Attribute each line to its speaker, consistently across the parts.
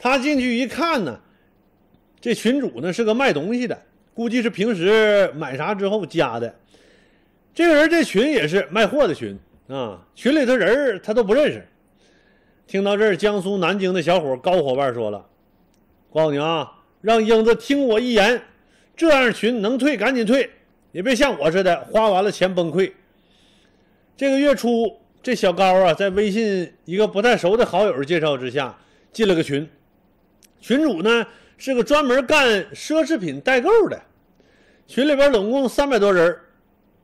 Speaker 1: 他进去一看呢，这群主呢是个卖东西的，估计是平时买啥之后加的。这个人这群也是卖货的群啊，群里头人他都不认识。听到这儿，江苏南京的小伙高伙伴说了：“告诉你啊，让英子听我一言，这样群能退赶紧退，也别像我似的花完了钱崩溃。”这个月初，这小高啊，在微信一个不太熟的好友介绍之下，进了个群。群主呢是个专门干奢侈品代购的，群里边总共三百多人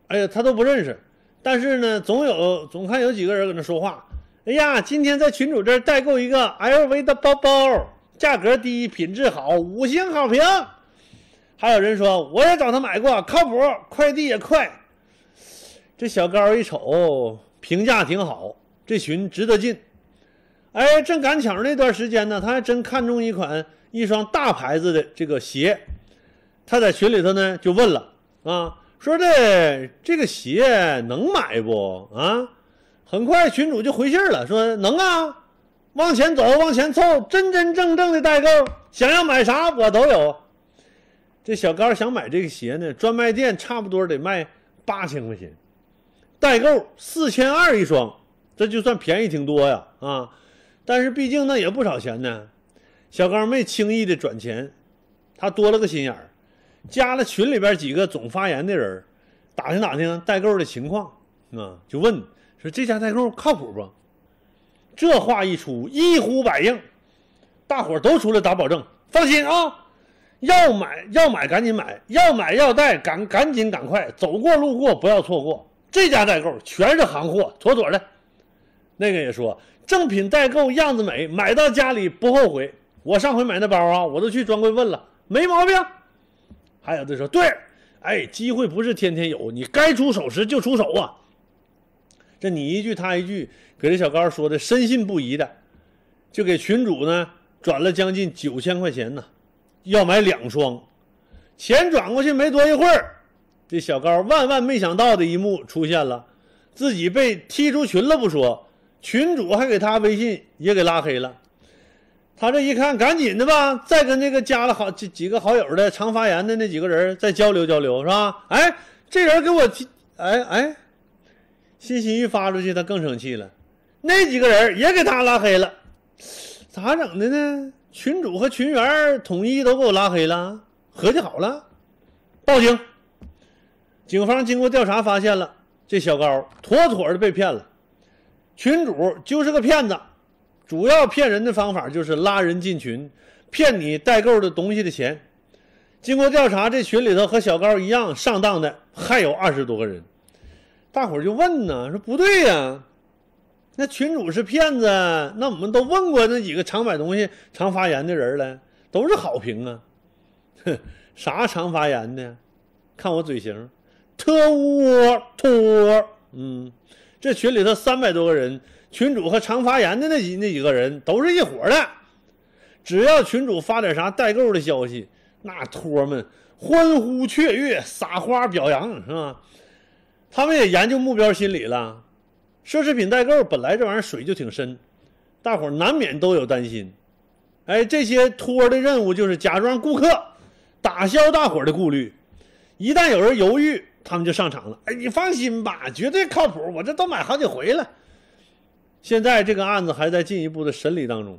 Speaker 1: 哎呀他都不认识，但是呢总有总看有几个人搁那说话，哎呀今天在群主这儿代购一个 LV 的包包，价格低品质好，五星好评，还有人说我也找他买过，靠谱，快递也快。这小高一瞅评价挺好，这群值得进。哎，正赶巧那段时间呢，他还真看中一款一双大牌子的这个鞋，他在群里头呢就问了啊，说这这个鞋能买不啊？很快群主就回信了，说能啊，往前走，往前凑，真真正正的代购，想要买啥我都有。这小高想买这个鞋呢，专卖店差不多得卖八千块钱，代购四千二一双，这就算便宜挺多呀啊。但是毕竟那也不少钱呢，小刚没轻易的转钱，他多了个心眼儿，加了群里边几个总发言的人打听打听代购的情况，啊，就问说这家代购靠谱不？这话一出，一呼百应，大伙都出来打保证，放心啊，要买要买赶紧买，要买要带赶赶紧赶快，走过路过不要错过，这家代购全是行货，妥妥的。那个也说正品代购样子美，买到家里不后悔。我上回买那包啊，我都去专柜问了，没毛病。还有的说对，哎，机会不是天天有，你该出手时就出手啊。这你一句他一句，给这小高说的深信不疑的，就给群主呢转了将近九千块钱呢，要买两双。钱转过去没多一会儿，这小高万万没想到的一幕出现了，自己被踢出群了不说。群主还给他微信也给拉黑了，他这一看，赶紧的吧，再跟那个加了好几几个好友的常发言的那几个人再交流交流，是吧？哎，这人给我，哎哎，信息一发出去，他更生气了，那几个人也给他拉黑了，咋整的呢？群主和群员统一都给我拉黑了，合计好了，报警。警方经过调查，发现了这小高妥妥的被骗了。群主就是个骗子，主要骗人的方法就是拉人进群，骗你代购的东西的钱。经过调查，这群里头和小高一样上当的还有二十多个人。大伙儿就问呢，说不对呀，那群主是骗子。那我们都问过那几个常买东西、常发言的人了，都是好评啊。哼，啥常发言的？看我嘴型特 u 托，嗯。这群里头三百多个人，群主和常发言的那几那几个人都是一伙的。只要群主发点啥代购的消息，那托们欢呼雀跃、撒花表扬，是吧？他们也研究目标心理了。奢侈品代购本来这玩意儿水就挺深，大伙儿难免都有担心。哎，这些托的任务就是假装顾客，打消大伙儿的顾虑。一旦有人犹豫，他们就上场了，哎，你放心吧，绝对靠谱，我这都买好几回了。现在这个案子还在进一步的审理当中。